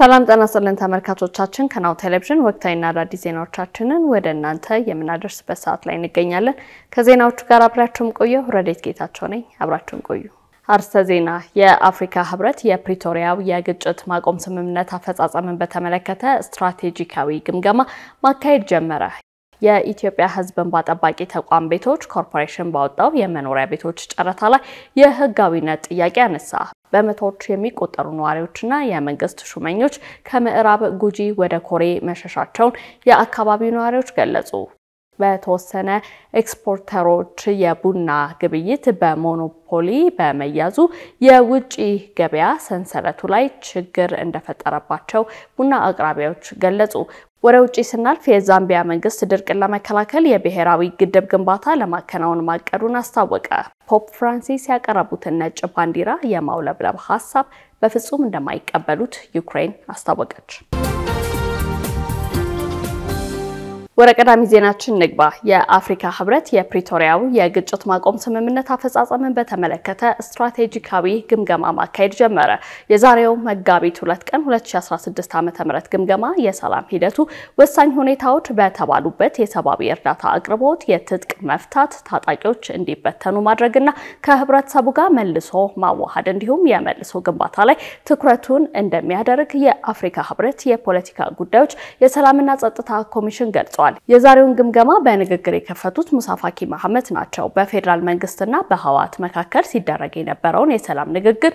ሰላም ጤና ይስጥልን ተመልካቾቻችን፣ ከናሁ ቴሌቪዥን ወቅታዊና አዳዲስ ዜናዎቻችንን ወደ እናንተ የምናደርስበት ሰዓት ላይ እንገኛለን። ከዜናዎቹ ጋር አብራችሁም ቆየሁ። ረዴት ጌታቸው ነኝ። አብራችሁም ቆዩ። አርስተ ዜና። የአፍሪካ ህብረት የፕሪቶሪያው የግጭት ማቆም ስምምነት አፈጻጸምን በተመለከተ ስትራቴጂካዊ ግምገማ ማካሄድ ጀመረ። የኢትዮጵያ ሕዝብ እንባ ጠባቂ ተቋም ቤቶች ኮርፖሬሽን ባወጣው የመኖሪያ ቤቶች ጨረታ ላይ የህጋዊነት ጥያቄ አነሳ። በመቶዎች የሚቆጠሩ ነዋሪዎችና የመንግስት ሹመኞች ከምዕራብ ጉጂ ወደ ኮሬ መሸሻቸውን የአካባቢው ነዋሪዎች ገለጹ። በተወሰነ ኤክስፖርተሮች የቡና ግብይት በሞኖፖሊ በመያዙ የውጭ ገበያ ሰንሰለቱ ላይ ችግር እንደፈጠረባቸው ቡና አቅራቢዎች ገለጹ። ወደ ውጭ ስናልፍ የዛምቢያ መንግስት ድርቅን ለመከላከል የብሔራዊ ግድብ ግንባታ ለማከናወን ማቀዱን አስታወቀ። ፖፕ ፍራንሲስ ያቀረቡትን ነጭ ባንዲራ የማውለብለብ ሀሳብ በፍጹም እንደማይቀበሉት ዩክሬን አስታወቀች። ወደ ቀዳሚ ዜናችን ንግባ። የአፍሪካ ህብረት የፕሪቶሪያው የግጭት ማቆም ስምምነት አፈጻጸምን በተመለከተ ስትራቴጂካዊ ግምገማ ማካሄድ ጀመረ። የዛሬው መጋቢት ሁለት ቀን 2016 ዓ.ም ግምገማ የሰላም ሂደቱ ወሳኝ ሁኔታዎች በተባሉበት የሰብአዊ እርዳታ አቅርቦት፣ የትጥቅ መፍታት፣ ታጣቂዎች እንዲበተኑ ማድረግና ከህብረተሰቡ ጋር መልሶ ማዋሃድ እንዲሁም የመልሶ ግንባታ ላይ ትኩረቱን እንደሚያደርግ የአፍሪካ ህብረት የፖለቲካ ጉዳዮች የሰላምና ጸጥታ ኮሚሽን ገልጿል። ተናግረዋል። የዛሬውን ግምገማ በንግግር የከፈቱት ሙሳፋኪ መሐመድ ናቸው። በፌዴራል መንግስትና በህወሓት መካከል ሲደረግ የነበረውን የሰላም ንግግር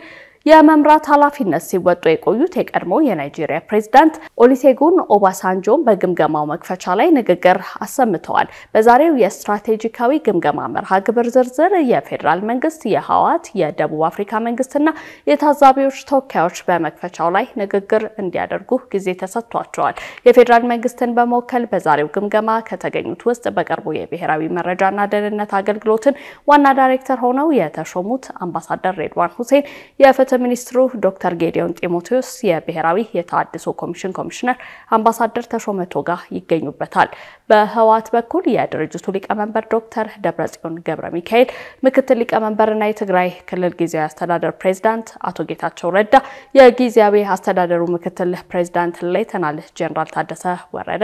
የመምራት ኃላፊነት ሲወጡ የቆዩት የቀድሞ የናይጄሪያ ፕሬዝዳንት ኦሊሴጉን ኦባሳንጆን በግምገማው መክፈቻ ላይ ንግግር አሰምተዋል። በዛሬው የስትራቴጂካዊ ግምገማ መርሃ ግብር ዝርዝር የፌዴራል መንግስት፣ የህወሓት፣ የደቡብ አፍሪካ መንግስትና የታዛቢዎች ተወካዮች በመክፈቻው ላይ ንግግር እንዲያደርጉ ጊዜ ተሰጥቷቸዋል። የፌዴራል መንግስትን በመወከል በዛሬው ግምገማ ከተገኙት ውስጥ በቅርቡ የብሔራዊ መረጃና ደህንነት አገልግሎትን ዋና ዳይሬክተር ሆነው የተሾሙት አምባሳደር ሬድዋን ሁሴን፣ የፍትህ ምክትል ሚኒስትሩ ዶክተር ጌዲዮን ጢሞቴዎስ፣ የብሔራዊ የተሃድሶ ኮሚሽን ኮሚሽነር አምባሳደር ተሾመ ቶጋ ይገኙበታል። በህወሓት በኩል የድርጅቱ ሊቀመንበር ዶክተር ደብረጽዮን ገብረ ሚካኤል፣ ምክትል ሊቀመንበርና የትግራይ ክልል ጊዜያዊ አስተዳደር ፕሬዝዳንት አቶ ጌታቸው ረዳ፣ የጊዜያዊ አስተዳደሩ ምክትል ፕሬዚዳንት ሌተናል ጄኔራል ታደሰ ወረደ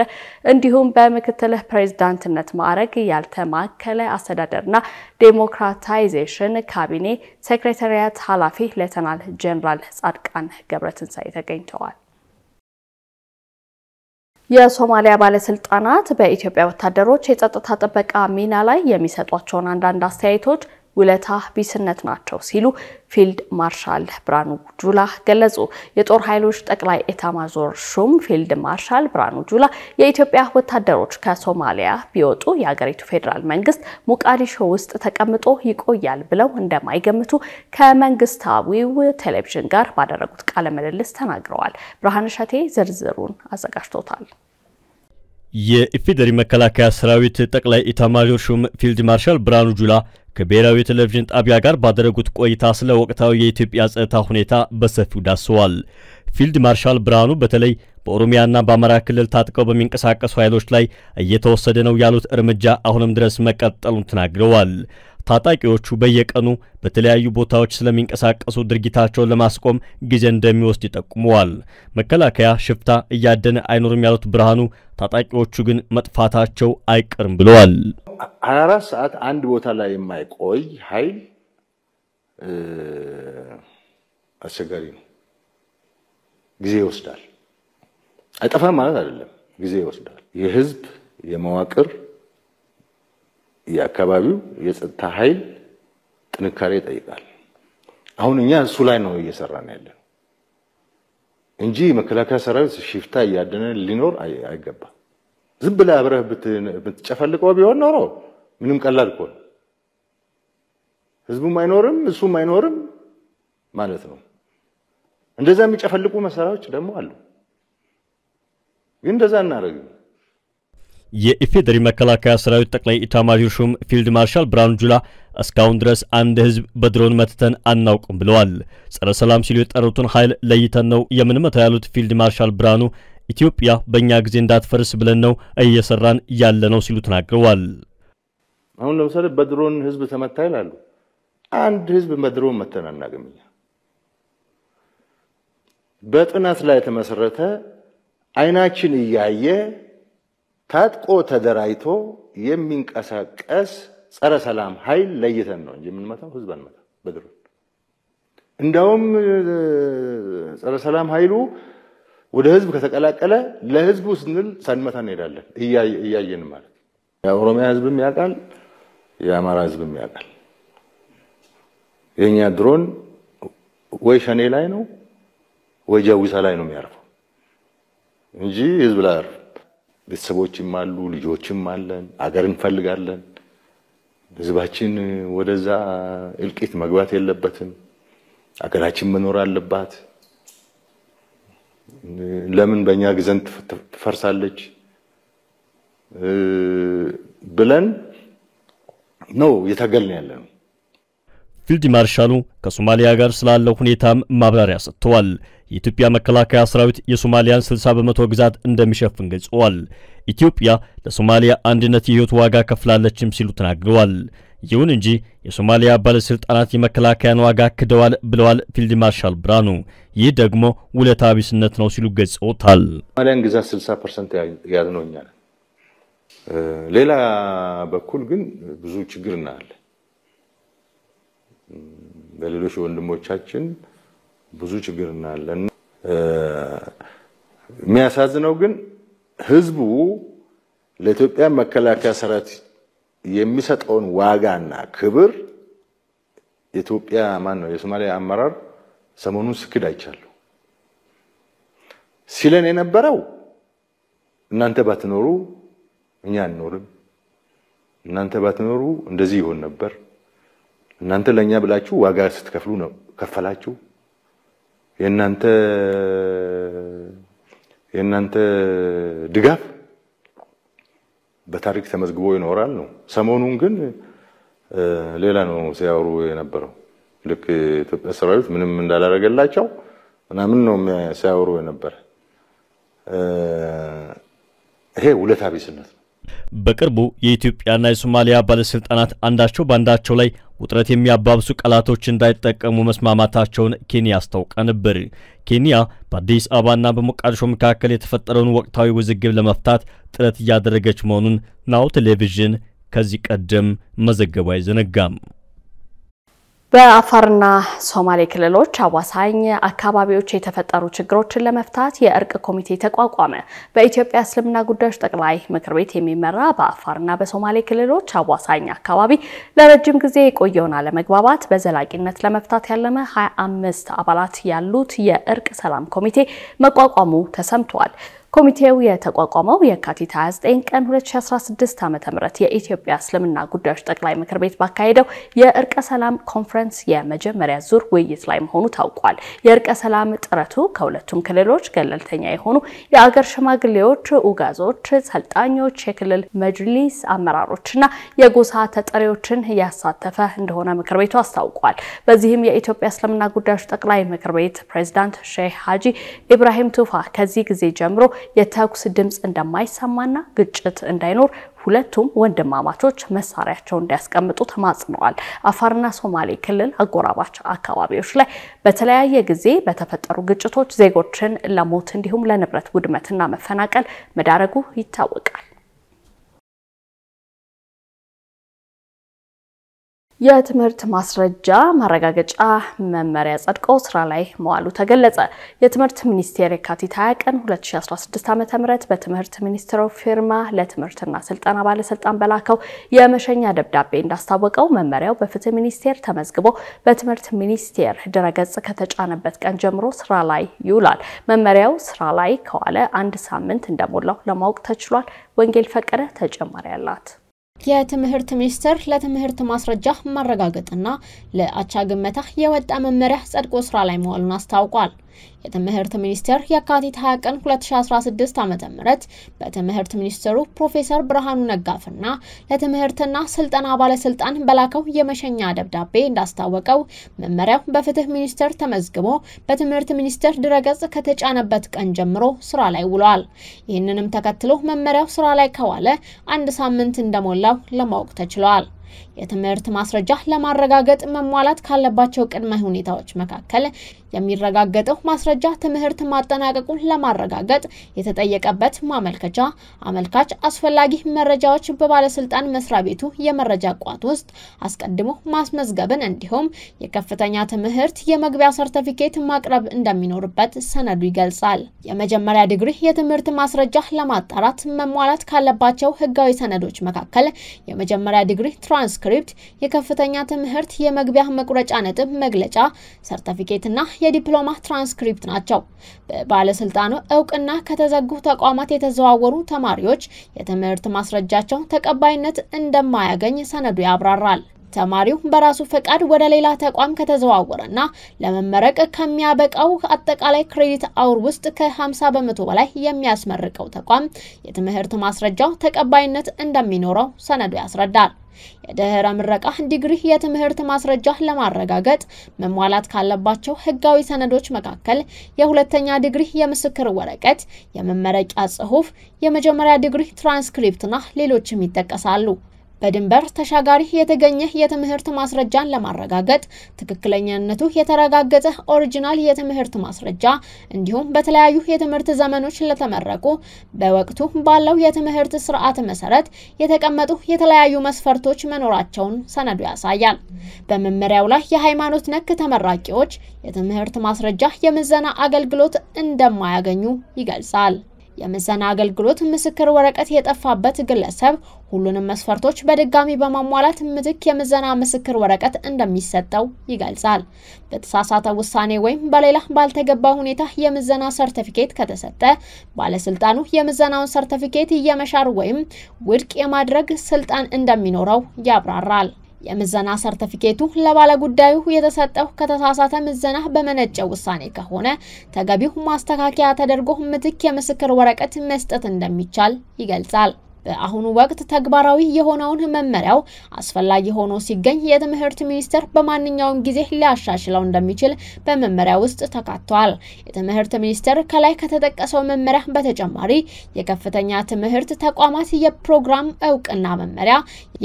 እንዲሁም በምክትል ፕሬዚዳንትነት ማዕረግ ያልተማከለ አስተዳደርና ዴሞክራታይዜሽን ካቢኔ ሴክሬታሪያት ኃላፊ ሌተናል ሌተናል ጀኔራል ጻድቃን ገብረትንሳኤ ተገኝተዋል። የሶማሊያ ባለስልጣናት በኢትዮጵያ ወታደሮች የጸጥታ ጥበቃ ሚና ላይ የሚሰጧቸውን አንዳንድ አስተያየቶች ውለታ ቢስነት ናቸው ሲሉ ፊልድ ማርሻል ብርሃኑ ጁላ ገለጹ። የጦር ኃይሎች ጠቅላይ ኤታማዦር ሹም ፊልድ ማርሻል ብርሃኑ ጁላ የኢትዮጵያ ወታደሮች ከሶማሊያ ቢወጡ የሀገሪቱ ፌዴራል መንግስት ሞቃዲሾ ውስጥ ተቀምጦ ይቆያል ብለው እንደማይገምቱ ከመንግስታዊው ቴሌቪዥን ጋር ባደረጉት ቃለ ምልልስ ተናግረዋል። ብርሃን እሸቴ ዝርዝሩን አዘጋጅቶታል። የኢፌዴሪ መከላከያ ሰራዊት ጠቅላይ ኢታማዦር ሹም ፊልድ ማርሻል ብርሃኑ ጁላ ከብሔራዊ ቴሌቪዥን ጣቢያ ጋር ባደረጉት ቆይታ ስለ ወቅታዊ የኢትዮጵያ ጸጥታ ሁኔታ በሰፊው ዳስሰዋል። ፊልድ ማርሻል ብርሃኑ በተለይ በኦሮሚያና በአማራ ክልል ታጥቀው በሚንቀሳቀሱ ኃይሎች ላይ እየተወሰደ ነው ያሉት እርምጃ አሁንም ድረስ መቀጠሉን ተናግረዋል። ታጣቂዎቹ በየቀኑ በተለያዩ ቦታዎች ስለሚንቀሳቀሱ ድርጊታቸውን ለማስቆም ጊዜ እንደሚወስድ ይጠቁመዋል። መከላከያ ሽፍታ እያደነ አይኖርም ያሉት ብርሃኑ ታጣቂዎቹ ግን መጥፋታቸው አይቀርም ብለዋል። 24 ሰዓት አንድ ቦታ ላይ የማይቆይ ኃይል አስቸጋሪ ነው። ጊዜ ይወስዳል። አይጠፋም ማለት አይደለም፣ ጊዜ ይወስዳል። የህዝብ የመዋቅር የአካባቢው የጸጥታ ኃይል ጥንካሬ ይጠይቃል። አሁን እኛ እሱ ላይ ነው እየሰራን ያለን እንጂ መከላከያ ሰራዊት ሽፍታ እያደነ ሊኖር አይገባም። ዝም ብለህ አብረህ ብትጨፈልቀው ቢሆን ኖሮ ምንም ቀላል እኮ ነው። ህዝቡም አይኖርም፣ እሱም አይኖርም ማለት ነው። እንደዛ የሚጨፈልቁ መሳሪያዎች ደግሞ አሉ፣ ግን እንደዛ እናደርግም። የኢፌዴሪ መከላከያ ሰራዊት ጠቅላይ ኢታማዦር ሹም ፊልድ ማርሻል ብርሃኑ ጁላ እስካሁን ድረስ አንድ ህዝብ በድሮን መትተን አናውቅም ብለዋል። ጸረ ሰላም ሲሉ የጠሩትን ኃይል ለይተን ነው የምንመታ ያሉት ፊልድ ማርሻል ብርሃኑ ኢትዮጵያ በእኛ ጊዜ እንዳትፈርስ ብለን ነው እየሰራን ያለ ነው ሲሉ ተናግረዋል። አሁን ለምሳሌ በድሮን ህዝብ ተመታ ይላሉ። አንድ ህዝብ በድሮን መተን አናውቅም። በጥናት ላይ የተመሰረተ አይናችን እያየ ታጥቆ ተደራጅቶ የሚንቀሳቀስ ጸረ ሰላም ኃይል ለይተን ነው እንጂ የምንመታው ህዝብ አንመታው በድሮን። እንደውም ጸረ ሰላም ኃይሉ ወደ ህዝብ ከተቀላቀለ ለህዝቡ ስንል ሳንመታ እንሄዳለን። እያየን ማለት የኦሮሚያ ህዝብም ያውቃል፣ የአማራ ህዝብም ያውቃል። የእኛ ድሮን ወይ ሸኔ ላይ ነው ወይ ጃዊሳ ላይ ነው የሚያርፈው እንጂ ህዝብ ላይ አርፍ ቤተሰቦችም አሉ፣ ልጆችም አለን፣ አገር እንፈልጋለን። ህዝባችን ወደዛ እልቂት መግባት የለበትም። አገራችን መኖር አለባት። ለምን በእኛ ግዘን ትፈርሳለች ብለን ነው የታገልን ያለነው። ፊልድ ማርሻሉ ከሶማሊያ ጋር ስላለው ሁኔታም ማብራሪያ ሰጥተዋል። የኢትዮጵያ መከላከያ ሰራዊት የሶማሊያን 60 በመቶ ግዛት እንደሚሸፍን ገልጸዋል። ኢትዮጵያ ለሶማሊያ አንድነት የህይወት ዋጋ ከፍላለችም ሲሉ ተናግረዋል። ይሁን እንጂ የሶማሊያ ባለሥልጣናት የመከላከያን ዋጋ ክደዋል ብለዋል ፊልድ ማርሻል ብርሃኑ። ይህ ደግሞ ውለታ ቢስነት ነው ሲሉ ገጽታል። ሶማሊያን ግዛት 60 ፐርሰንት ያዝነው እኛ ነን። ሌላ በኩል ግን ብዙ ችግር እናያለን። በሌሎች ወንድሞቻችን ብዙ ችግር እናያለን። የሚያሳዝነው ግን ህዝቡ ለኢትዮጵያ መከላከያ ሰራዊት የሚሰጠውን ዋጋና ክብር የኢትዮጵያ ማን ነው የሶማሊያ አመራር ሰሞኑን ስክድ አይቻለሁ ሲለን የነበረው እናንተ ባትኖሩ እኛ አንኖርም፣ እናንተ ባትኖሩ እንደዚህ ይሆን ነበር እናንተ ለእኛ ብላችሁ ዋጋ ስትከፍሉ ነው ከፈላችሁ። የእናንተ የእናንተ ድጋፍ በታሪክ ተመዝግቦ ይኖራል ነው። ሰሞኑን ግን ሌላ ነው ሲያወሩ የነበረው። ልክ ኢትዮጵያ ሰራዊት ምንም እንዳላረገላቸው ምናምን ነው ሲያወሩ የነበረ። ይሄ ውለታ ቢስነት ነው። በቅርቡ የኢትዮጵያና የሶማሊያ ባለስልጣናት አንዳቸው በአንዳቸው ላይ ውጥረት የሚያባብሱ ቃላቶች እንዳይጠቀሙ መስማማታቸውን ኬንያ አስታውቃ ነበር። ኬንያ በአዲስ አበባና በሞቃዲሾ መካከል የተፈጠረውን ወቅታዊ ውዝግብ ለመፍታት ጥረት እያደረገች መሆኑን ናው ቴሌቪዥን ከዚህ ቀደም መዘገቡ አይዘነጋም። በአፋርና ሶማሌ ክልሎች አዋሳኝ አካባቢዎች የተፈጠሩ ችግሮችን ለመፍታት የእርቅ ኮሚቴ ተቋቋመ። በኢትዮጵያ እስልምና ጉዳዮች ጠቅላይ ምክር ቤት የሚመራ በአፋርና በሶማሌ ክልሎች አዋሳኝ አካባቢ ለረጅም ጊዜ የቆየውን አለመግባባት በዘላቂነት ለመፍታት ያለመ 25 አባላት ያሉት የእርቅ ሰላም ኮሚቴ መቋቋሙ ተሰምቷል። ኮሚቴው የተቋቋመው የካቲት 29 ቀን 2016 ዓ.ም የኢትዮጵያ እስልምና ጉዳዮች ጠቅላይ ምክር ቤት ባካሄደው የእርቀ ሰላም ኮንፈረንስ የመጀመሪያ ዙር ውይይት ላይ መሆኑ ታውቋል። የእርቀ ሰላም ጥረቱ ከሁለቱም ክልሎች ገለልተኛ የሆኑ የአገር ሽማግሌዎች፣ ኡጋዞች፣ ሰልጣኞች፣ የክልል መጅሊስ አመራሮችና የጎሳ ተጠሪዎችን ያሳተፈ እንደሆነ ምክር ቤቱ አስታውቋል። በዚህም የኢትዮጵያ እስልምና ጉዳዮች ጠቅላይ ምክር ቤት ፕሬዚዳንት ሼህ ሀጂ ኢብራሂም ቱፋ ከዚህ ጊዜ ጀምሮ የተኩስ ድምፅ እንደማይሰማና ግጭት እንዳይኖር ሁለቱም ወንድማማቾች መሳሪያቸውን እንዲያስቀምጡ ተማጽነዋል። አፋርና ሶማሌ ክልል አጎራባች አካባቢዎች ላይ በተለያየ ጊዜ በተፈጠሩ ግጭቶች ዜጎችን ለሞት እንዲሁም ለንብረት ውድመትና መፈናቀል መዳረጉ ይታወቃል። የትምህርት ማስረጃ ማረጋገጫ መመሪያ ጸድቆ ስራ ላይ መዋሉ ተገለጸ። የትምህርት ሚኒስቴር የካቲት 20 ቀን 2016 ዓ.ም በትምህርት ሚኒስትሩ ፊርማ ለትምህርትና ስልጠና ባለስልጣን በላከው የመሸኛ ደብዳቤ እንዳስታወቀው መመሪያው በፍትህ ሚኒስቴር ተመዝግቦ በትምህርት ሚኒስቴር ድረገጽ ከተጫነበት ቀን ጀምሮ ስራ ላይ ይውላል። መመሪያው ስራ ላይ ከዋለ አንድ ሳምንት እንደሞላው ለማወቅ ተችሏል። ወንጌል ፈቀደ ተጨማሪ አላት። የትምህርት ሚኒስቴር ለትምህርት ማስረጃ ማረጋገጥና ለአቻ ግመታ የወጣ መመሪያ ጸድቆ ስራ ላይ መዋሉን አስታውቋል። የትምህርት ሚኒስቴር የካቲት 20 ቀን 2016 ዓ ም በትምህርት ሚኒስትሩ ፕሮፌሰር ብርሃኑ ነጋፍና ለትምህርትና ስልጠና ባለስልጣን በላከው የመሸኛ ደብዳቤ እንዳስታወቀው መመሪያው በፍትህ ሚኒስቴር ተመዝግቦ በትምህርት ሚኒስቴር ድረገጽ ከተጫነበት ቀን ጀምሮ ስራ ላይ ውሏል። ይህንንም ተከትሎ መመሪያው ስራ ላይ ከዋለ አንድ ሳምንት እንደሞላው ለማወቅ ተችሏል። የትምህርት ማስረጃ ለማረጋገጥ መሟላት ካለባቸው ቅድመ ሁኔታዎች መካከል የሚረጋገጠው ማስረጃ ትምህርት ማጠናቀቁን ለማረጋገጥ የተጠየቀበት ማመልከቻ አመልካች አስፈላጊ መረጃዎች በባለስልጣን መስሪያ ቤቱ የመረጃ ቋት ውስጥ አስቀድሞ ማስመዝገብን እንዲሁም የከፍተኛ ትምህርት የመግቢያ ሰርተፊኬት ማቅረብ እንደሚኖርበት ሰነዱ ይገልጻል። የመጀመሪያ ዲግሪ የትምህርት ማስረጃ ለማጣራት መሟላት ካለባቸው ህጋዊ ሰነዶች መካከል የመጀመሪያ ዲግሪ ትራንስክሪፕት፣ የከፍተኛ ትምህርት የመግቢያ መቁረጫ ነጥብ መግለጫ፣ ሰርተፊኬትና የዲፕሎማ ትራንስክሪፕት ናቸው። በባለስልጣኑ እውቅና ከተዘጉ ተቋማት የተዘዋወሩ ተማሪዎች የትምህርት ማስረጃቸው ተቀባይነት እንደማያገኝ ሰነዱ ያብራራል። ተማሪው በራሱ ፈቃድ ወደ ሌላ ተቋም ከተዘዋወረና ለመመረቅ ከሚያበቃው አጠቃላይ ክሬዲት አውር ውስጥ ከ50 በመቶ በላይ የሚያስመርቀው ተቋም የትምህርት ማስረጃው ተቀባይነት እንደሚኖረው ሰነዱ ያስረዳል። የድህረ ምረቃ ዲግሪ የትምህርት ማስረጃ ለማረጋገጥ መሟላት ካለባቸው ህጋዊ ሰነዶች መካከል የሁለተኛ ዲግሪ የምስክር ወረቀት፣ የመመረቂያ ጽሑፍ፣ የመጀመሪያ ዲግሪ ትራንስክሪፕትና ሌሎችም ይጠቀሳሉ። በድንበር ተሻጋሪ የተገኘ የትምህርት ማስረጃን ለማረጋገጥ ትክክለኛነቱ የተረጋገጠ ኦሪጂናል የትምህርት ማስረጃ እንዲሁም በተለያዩ የትምህርት ዘመኖች ለተመረቁ በወቅቱ ባለው የትምህርት ስርዓት መሰረት የተቀመጡ የተለያዩ መስፈርቶች መኖራቸውን ሰነዱ ያሳያል። በመመሪያው ላይ የሃይማኖት ነክ ተመራቂዎች የትምህርት ማስረጃ የምዘና አገልግሎት እንደማያገኙ ይገልጻል። የምዘና አገልግሎት ምስክር ወረቀት የጠፋበት ግለሰብ ሁሉንም መስፈርቶች በድጋሚ በማሟላት ምትክ የምዘና ምስክር ወረቀት እንደሚሰጠው ይገልጻል። በተሳሳተ ውሳኔ ወይም በሌላ ባልተገባ ሁኔታ የምዘና ሰርተፊኬት ከተሰጠ ባለስልጣኑ የምዘናውን ሰርተፊኬት የመሻር ወይም ውድቅ የማድረግ ስልጣን እንደሚኖረው ያብራራል። የምዘና ሰርተፊኬቱ ለባለጉዳዩ የተሰጠው ከተሳሳተ ምዘና በመነጨ ውሳኔ ከሆነ ተገቢው ማስተካከያ ተደርጎ ምትክ የምስክር ወረቀት መስጠት እንደሚቻል ይገልጻል። በአሁኑ ወቅት ተግባራዊ የሆነውን መመሪያው አስፈላጊ ሆኖ ሲገኝ የትምህርት ሚኒስቴር በማንኛውም ጊዜ ሊያሻሽለው እንደሚችል በመመሪያ ውስጥ ተካቷል። የትምህርት ሚኒስቴር ከላይ ከተጠቀሰው መመሪያ በተጨማሪ የከፍተኛ ትምህርት ተቋማት የፕሮግራም እውቅና መመሪያ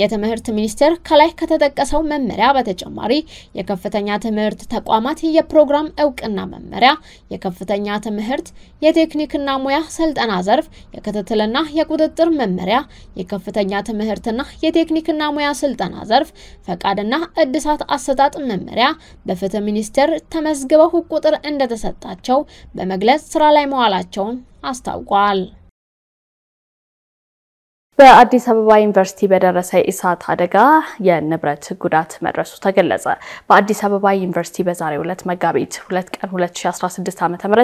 የትምህርት ሚኒስቴር ከላይ ከተጠቀሰው መመሪያ በተጨማሪ የከፍተኛ ትምህርት ተቋማት የፕሮግራም እውቅና መመሪያ የከፍተኛ ትምህርት የቴክኒክና ሙያ ስልጠና ዘርፍ የክትትልና የቁጥጥር መመሪያ መመሪያ የከፍተኛ ትምህርትና የቴክኒክና ሙያ ስልጠና ዘርፍ ፈቃድና እድሳት አሰጣጥ መመሪያ በፍትህ ሚኒስቴር ተመዝግበው ቁጥር እንደተሰጣቸው በመግለጽ ስራ ላይ መዋላቸውን አስታውቋል። በአዲስ አበባ ዩኒቨርሲቲ በደረሰ የእሳት አደጋ የንብረት ጉዳት መድረሱ ተገለጸ። በአዲስ አበባ ዩኒቨርሲቲ በዛሬው ዕለት መጋቢት 2 ቀን 2016 ዓ.ም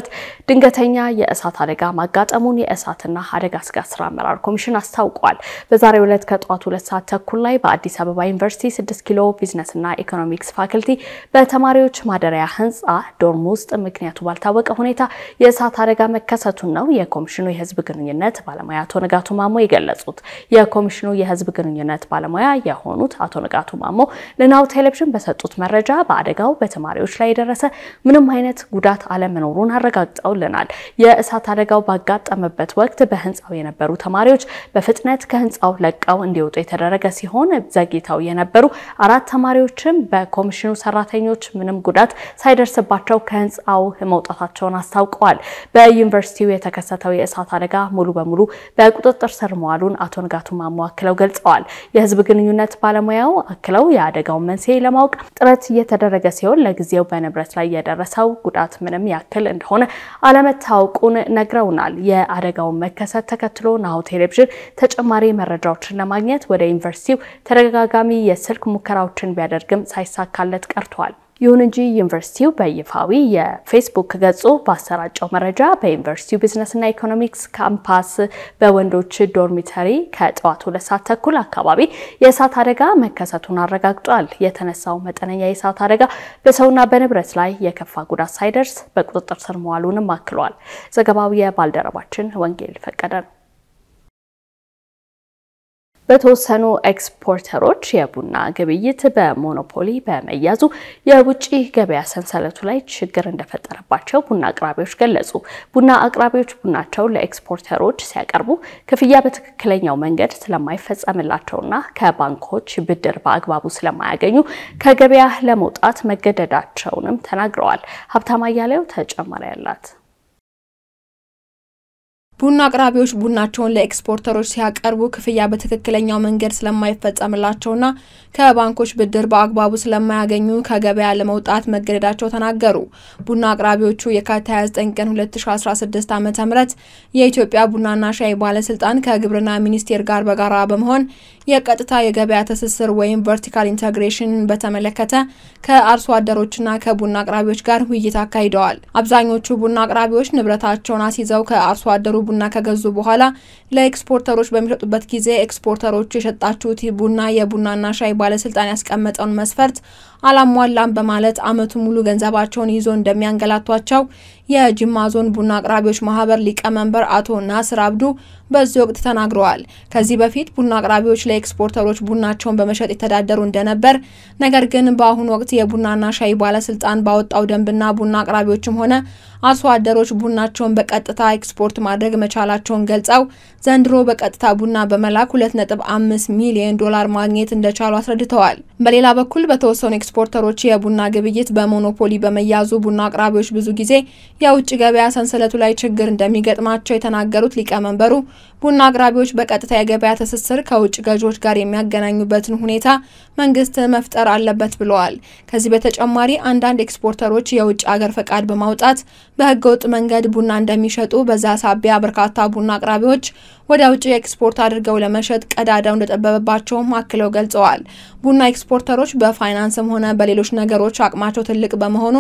ድንገተኛ የእሳት አደጋ ማጋጠሙን የእሳትና አደጋ ስጋት ስራ አመራር ኮሚሽን አስታውቋል። በዛሬው ዕለት ከጠዋቱ ሁለት ሰዓት ተኩል ላይ በአዲስ አበባ ዩኒቨርሲቲ 6 ኪሎ ቢዝነስና ኢኮኖሚክስ ፋክልቲ በተማሪዎች ማደሪያ ህንፃ ዶርም ውስጥ ምክንያቱ ባልታወቀ ሁኔታ የእሳት አደጋ መከሰቱን ነው የኮሚሽኑ የህዝብ ግንኙነት ባለሙያ አቶ ንጋቱ ማሞ የገለጹት። የኮሚሽኑ የህዝብ ግንኙነት ባለሙያ የሆኑት አቶ ንጋቱ ማሞ ለናሁ ቴሌቪዥን በሰጡት መረጃ በአደጋው በተማሪዎች ላይ የደረሰ ምንም አይነት ጉዳት አለመኖሩን አረጋግጠውልናል። የእሳት አደጋው ባጋጠመበት ወቅት በህንፃው የነበሩ ተማሪዎች በፍጥነት ከህንፃው ለቀው እንዲወጡ የተደረገ ሲሆን ዘግይተው የነበሩ አራት ተማሪዎችም በኮሚሽኑ ሰራተኞች ምንም ጉዳት ሳይደርስባቸው ከህንፃው መውጣታቸውን አስታውቀዋል። በዩኒቨርሲቲው የተከሰተው የእሳት አደጋ ሙሉ በሙሉ በቁጥጥር ስር መዋሉን አቶ ንጋቱ ማሞ አክለው ገልጸዋል። የህዝብ ግንኙነት ባለሙያው አክለው የአደጋውን መንስኤ ለማወቅ ጥረት እየተደረገ ሲሆን ለጊዜው በንብረት ላይ የደረሰው ጉዳት ምንም ያክል እንደሆነ አለመታወቁን ነግረውናል። የአደጋውን መከሰት ተከትሎ ናሁ ቴሌቪዥን ተጨማሪ መረጃዎችን ለማግኘት ወደ ዩኒቨርሲቲው ተደጋጋሚ የስልክ ሙከራዎችን ቢያደርግም ሳይሳካለት ቀርቷል። ይሁን እንጂ ዩኒቨርሲቲው በይፋዊ የፌስቡክ ገጹ ባሰራጨው መረጃ በዩኒቨርሲቲው ቢዝነስና ኢኮኖሚክስ ካምፓስ በወንዶች ዶርሚተሪ ከጠዋቱ ሁለት ሰዓት ተኩል አካባቢ የእሳት አደጋ መከሰቱን አረጋግጧል። የተነሳው መጠነኛ የእሳት አደጋ በሰውና በንብረት ላይ የከፋ ጉዳት ሳይደርስ በቁጥጥር ስር መዋሉንም አክሏል። ዘገባው የባልደረባችን ወንጌል ፈቀደ ነው። በተወሰኑ ኤክስፖርተሮች የቡና ግብይት በሞኖፖሊ በመያዙ የውጭ ገበያ ሰንሰለቱ ላይ ችግር እንደፈጠረባቸው ቡና አቅራቢዎች ገለጹ። ቡና አቅራቢዎች ቡናቸውን ለኤክስፖርተሮች ሲያቀርቡ ክፍያ በትክክለኛው መንገድ ስለማይፈጸምላቸውና ከባንኮች ብድር በአግባቡ ስለማያገኙ ከገበያ ለመውጣት መገደዳቸውንም ተናግረዋል። ሀብታማ እያሌው ተጨማሪ አላት። ቡና አቅራቢዎች ቡናቸውን ለኤክስፖርተሮች ሲያቀርቡ ክፍያ በትክክለኛው መንገድ ስለማይፈጸምላቸውና ከባንኮች ብድር በአግባቡ ስለማያገኙ ከገበያ ለመውጣት መገደዳቸው ተናገሩ። ቡና አቅራቢዎቹ የካቲት 29 ቀን 2016 ዓ.ም የኢትዮጵያ ቡናና ሻይ ባለስልጣን ከግብርና ሚኒስቴር ጋር በጋራ በመሆን የቀጥታ የገበያ ትስስር ወይም ቨርቲካል ኢንተግሬሽን በተመለከተ ከአርሶ አደሮችና ከቡና አቅራቢዎች ጋር ውይይት አካሂደዋል። አብዛኞቹ ቡና አቅራቢዎች ንብረታቸውን አስይዘው ከአርሶ አደሩ ቡና ከገዙ በኋላ ለኤክስፖርተሮች በሚሸጡበት ጊዜ ኤክስፖርተሮቹ የሸጣችሁት ቡና የቡናና ሻይ ባለስልጣን ያስቀመጠውን መስፈርት አላሟላም በማለት አመቱ ሙሉ ገንዘባቸውን ይዞ እንደሚያንገላቷቸው የጅማ ዞን ቡና አቅራቢዎች ማህበር ሊቀመንበር አቶ ናስር አብዱ በዚህ ወቅት ተናግረዋል። ከዚህ በፊት ቡና አቅራቢዎች ለኤክስፖርተሮች ቡናቸውን በመሸጥ የተዳደሩ እንደነበር፣ ነገር ግን በአሁኑ ወቅት የቡናና ሻይ ባለስልጣን ባወጣው ደንብና ቡና አቅራቢዎችም ሆነ አርሶ አደሮች ቡናቸውን በቀጥታ ኤክስፖርት ማድረግ መቻላቸውን ገልጸው ዘንድሮ በቀጥታ ቡና በመላክ 2.5 ሚሊዮን ዶላር ማግኘት እንደቻሉ አስረድተዋል። በሌላ በኩል በተወሰኑ ኤክስፖርተሮች የቡና ግብይት በሞኖፖሊ በመያዙ ቡና አቅራቢዎች ብዙ ጊዜ የውጭ ገበያ ሰንሰለቱ ላይ ችግር እንደሚገጥማቸው የተናገሩት ሊቀመንበሩ ቡና አቅራቢዎች በቀጥታ የገበያ ትስስር ከውጭ ገዢዎች ጋር የሚያገናኙበትን ሁኔታ መንግስት መፍጠር አለበት ብለዋል። ከዚህ በተጨማሪ አንዳንድ ኤክስፖርተሮች የውጭ አገር ፈቃድ በማውጣት በህገወጥ መንገድ ቡና እንደሚሸጡ፣ በዛ ሳቢያ በርካታ ቡና አቅራቢዎች ወደ ውጭ ኤክስፖርት አድርገው ለመሸጥ ቀዳዳው እንደጠበበባቸውም አክለው ገልጸዋል። ቡና ኤክስፖርተሮች በፋይናንስም ሆነ በሌሎች ነገሮች አቅማቸው ትልቅ በመሆኑ